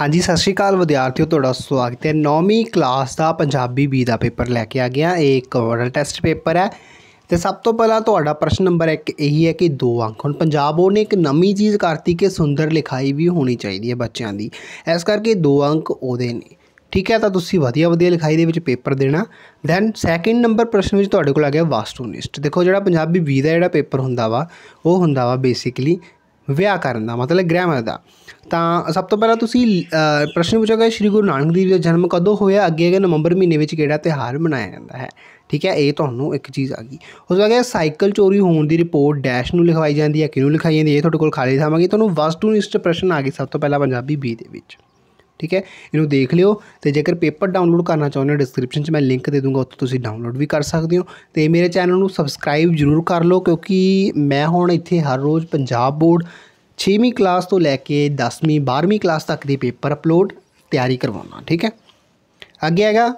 ਹਾਂਜੀ ਸਤਿ ਸ਼੍ਰੀ ਅਕਾਲ ਵਿਦਿਆਰਥੀਓ ਤੁਹਾਡਾ ਸਵਾਗਤ ਹੈ 9ਵੀਂ ਕਲਾਸ ਦਾ ਪੰਜਾਬੀ ਬੀ ਦਾ ਪੇਪਰ ਲੈ ਕੇ ਆ ਗਿਆ ਇਹ ਇੱਕ ਓਰਲ ਟੈਸਟ ਪੇਪਰ ਹੈ ਤੇ ਸਭ ਤੋਂ ਪਹਿਲਾਂ ਤੁਹਾਡਾ ਪ੍ਰਸ਼ਨ ਨੰਬਰ 1 ਇਹੀ ਹੈ ਕਿ ਦੋ ਅੰਕ ਹੁਣ ਪੰਜਾਬ ਉਹਨੇ ਇੱਕ ਨਵੀਂ ਚੀਜ਼ ਕਰਤੀ ਕਿ ਸੁੰਦਰ ਲਿਖਾਈ ਵੀ ਹੋਣੀ ਚਾਹੀਦੀ ਹੈ ਬੱਚਿਆਂ ਦੀ ਇਸ ਕਰਕੇ ਦੋ ਅੰਕ ਉਹਦੇ ਨੇ ਠੀਕ ਹੈ ਤਾਂ ਤੁਸੀਂ ਵਧੀਆ ਵਧੀਆ ਲਿਖਾਈ ਦੇ ਵਿੱਚ ਪੇਪਰ ਦੇਣਾ ਦੈਨ ਸੈਕਿੰਡ ਨੰਬਰ ਪ੍ਰਸ਼ਨ ਵਿੱਚ ਤੁਹਾਡੇ ਕੋਲ ਆ ਗਿਆ ਵਾਸਤੂਨਿਸਟ ਦੇਖੋ ਜਿਹੜਾ ਪੰਜਾਬੀ ਬੀ ਦਾ ਜਿਹੜਾ ਪੇਪਰ ਹੁੰਦਾ ਵਾ ਉਹ ਹੁੰਦਾ ਵਾ ਬੇਸਿਕਲੀ ਵਿਆਕਰਨ ਦਾ ਮਤਲਬ ਗ੍ਰਾਮਰ ਦਾ ਤਾਂ ਸਭ ਤੋਂ ਪਹਿਲਾਂ ਤੁਸੀਂ ਪ੍ਰਸ਼ਨ ਪੁੱਛਿਆ ਗਿਆ ਸ਼੍ਰੀ ਗੁਰੂ ਨਾਨਕ ਦੇਵ ਜੀ ਦਾ ਜਨਮ ਕਦੋਂ ਹੋਇਆ ਅੱਗੇ ਹੈਗਾ ਨਵੰਬਰ ਮਹੀਨੇ ਵਿੱਚ ਕਿਹੜਾ ਤਿਹਾਰ ਮਨਾਇਆ ਜਾਂਦਾ ਹੈ ਠੀਕ ਹੈ ਇਹ ਤੁਹਾਨੂੰ ਇੱਕ ਚੀਜ਼ ਆ ਗਈ ਉਸ ਤੋਂ ਬਾਅਦ ਸਾਈਕਲ ਚੋਰੀ ਹੋਣ ਦੀ ਰਿਪੋਰਟ ਡੈਸ਼ ਨੂੰ ਲਿਖਵਾਈ ਜਾਂਦੀ ਹੈ ਕਿਹਨੂੰ ਲਿਖਾਈ ਜਾਂਦੀ ਹੈ ਇਹ ਤੁਹਾਡੇ ਕੋਲ ਖਾਲੀ ਥਾਵਾਂਗੇ ਤੁਹਾਨੂੰ ਵਸਟੂ ਨਿਸ਼ਟ ਪ੍ਰਸ਼ਨ ਆ ਗਈ ਸਭ ਤੋਂ ਪਹਿਲਾਂ ਪੰਜਾਬੀ ਬੀ ਦੇ ਵਿੱਚ ਠੀਕ ਹੈ ਇਹਨੂੰ ਦੇਖ ਲਿਓ ਤੇ ਜੇਕਰ ਪੇਪਰ ਡਾਊਨਲੋਡ ਕਰਨਾ ਚਾਹੁੰਦੇ ਹੋ ਡਿਸਕ੍ਰਿਪਸ਼ਨ 'ਚ ਮੈਂ ਲਿੰਕ ਦੇ ਦੂੰਗਾ ਉੱਥੇ ਤੁਸੀਂ ਡਾਊਨਲੋਡ ਵੀ ਕਰ ਸਕਦੇ ਹੋ ਤੇ ਮੇਰੇ ਚੈਨਲ ਨੂੰ ਸਬਸਕ੍ਰਾਈਬ ਜ਼ਰੂਰ ਕਰ ਲਓ ਕਿਉਂਕਿ ਮੈਂ ਹੁਣ ਇੱਥੇ ਹਰ ਰੋਜ਼ ਪੰਜਾਬ ਬੋਰਡ 6ਵੀਂ ਕਲਾਸ ਤੋਂ ਲੈ ਕੇ 10ਵੀਂ 12ਵੀਂ ਕਲਾਸ ਤੱਕ ਦੇ ਪੇਪਰ ਅਪਲੋਡ ਤਿਆਰੀ ਕਰਵਾਉਣਾ ਠੀਕ ਹੈ ਅੱਗੇ ਹੈਗਾ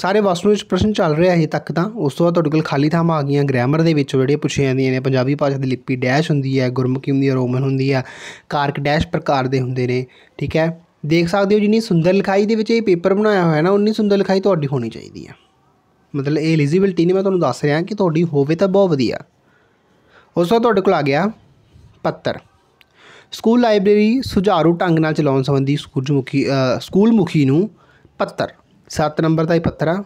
ਸਾਰੇ ਵਾਸਤੂ ਵਿੱਚ ਪ੍ਰਸ਼ਨ ਚੱਲ ਰਿਹਾ ਹੈ ਤੱਕ ਤਾਂ ਉਸ ਤੋਂ ਬਾਅਦ ਤੁਹਾਡੇ ਕੋਲ ਖਾਲੀ ਥਾਵਾਂ ਆ ਗਈਆਂ ਗ੍ਰਾਮਰ ਦੇ ਵਿੱਚ ਜਿਹੜੇ ਪੁੱਛੇ ਜਾਂਦੀਆਂ ਨੇ ਪੰਜਾਬੀ ਭਾਸ਼ਾ ਦੀ ਲਿਪੀ ਡੈਸ਼ ਹੁੰਦੀ ਹੈ ਗੁਰਮੁਖੀ ਹੁੰਦੀ ਹੈ ਰੋਮਨ ਹੁੰਦੀ ਹੈ ਕਾਰਕ ਡੈਸ਼ ਪ੍ਰਕਾਰ ਦੇ ਹੁੰਦੇ ਨੇ ਠੀਕ ਹੈ ਦੇਖ ਸਕਦੇ ਹੋ ਜਿੰਨੀ ਸੁੰਦਰ ਲਿਖਾਈ ਦੇ ਵਿੱਚ ਇਹ ਪੇਪਰ ਬਣਾਇਆ ਹੋਇਆ ਨਾ ਉਨੀ ਸੁੰਦਰ ਲਿਖਾਈ ਤੁਹਾਡੀ ਹੋਣੀ ਚਾਹੀਦੀ ਹੈ ਮਤਲਬ ਇਹ ਐਲੀਜੀਬਿਲਟੀ ਨਹੀਂ ਮੈਂ ਤੁਹਾਨੂੰ ਦੱਸ ਰਿਹਾ ਕਿ ਤੁਹਾਡੀ ਹੋਵੇ ਤਾਂ ਬਹੁਤ ਵਧੀਆ ਉਸ ਤੋਂ ਤੁਹਾਡੇ ਕੋਲ ਆ ਗਿਆ ਪੱਤਰ ਸਕੂਲ ਲਾਇਬ੍ਰੇਰੀ ਸੁਝਾਰੂ ਢੰਗ ਨਾਲ ਚਲਾਉਣ ਸੰਬੰਧੀ ਸਕੂਲ ਮੁਖੀ ਸਕੂਲ ਮੁਖੀ ਨੂੰ ਪੱਤਰ 7 ਨੰਬਰ ਦਾ ਇਹ ਪੱਤਰ ਆ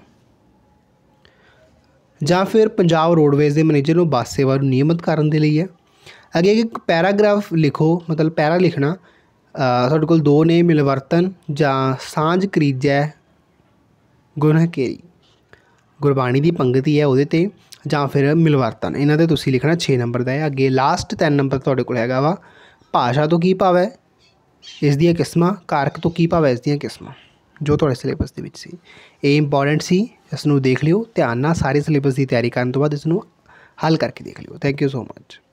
ਜਾਂ ਫਿਰ ਪੰਜਾਬ ਰੋਡਵੇਜ਼ ਦੇ ਮੈਨੇਜਰ ਨੂੰ ਬੱਸ ਸੇਵਾ ਨੂੰ ਨਿਯਮਤ ਕਰਨ ਦੇ ਲਈ ਹੈ ਅੱਗੇ ਇੱਕ ਪੈਰਾਗ੍ਰਾਫ ਲਿਖੋ ਮਤਲਬ ਪੈਰਾ ਲਿਖਣਾ ਸਾਡੇ ਕੋਲ ਦੋ ਨੇ ਮਿਲਵਰਤਨ ਜਾਂ ਸਾਂਝ ਕਰੀਜੈ ਗੁਨਹ ਕੇਰੀ ਗੁਰਬਾਣੀ ਦੀ ਪੰਗਤੀ ਹੈ ਉਹਦੇ ਤੇ ਜਾਂ ਫਿਰ ਮਿਲਵਰਤਨ ਇਹਨਾਂ ਤੇ ਤੁਸੀਂ ਲਿਖਣਾ 6 ਨੰਬਰ ਦਾ ਹੈ ਅੱਗੇ ਲਾਸਟ 3 ਨੰਬਰ ਤੁਹਾਡੇ ਕੋਲ ਹੈਗਾ ਵਾ ਭਾਸ਼ਾ ਤੋਂ ਕੀ ਭਾਵ ਹੈ ਇਸ ਦੀਆਂ ਕਿਸਮਾਂ ਕਾਰਕ ਤੋਂ ਕੀ ਭਾਵ ਹੈ ਇਸ ਦੀਆਂ ਕਿਸਮਾਂ ਜੋ ਤੁਹਾਡੇ ਸਿਲੇਬਸ ਦੇ ਵਿੱਚ ਸੀ ਇਹ ਇੰਪੋਰਟੈਂਟ ਸੀ ਇਸ ਨੂੰ ਦੇਖ ਲਿਓ ਧਿਆਨ ਨਾਲ ਸਾਰੇ ਸਿਲੇਬਸ ਦੀ ਤਿਆਰੀ ਕਰਨ ਤੋਂ ਬਾਅਦ ਇਸ ਨੂੰ ਹੱਲ ਕਰਕੇ ਦੇਖ ਲਿਓ ਥੈਂਕ ਯੂ ਸੋ ਮਚ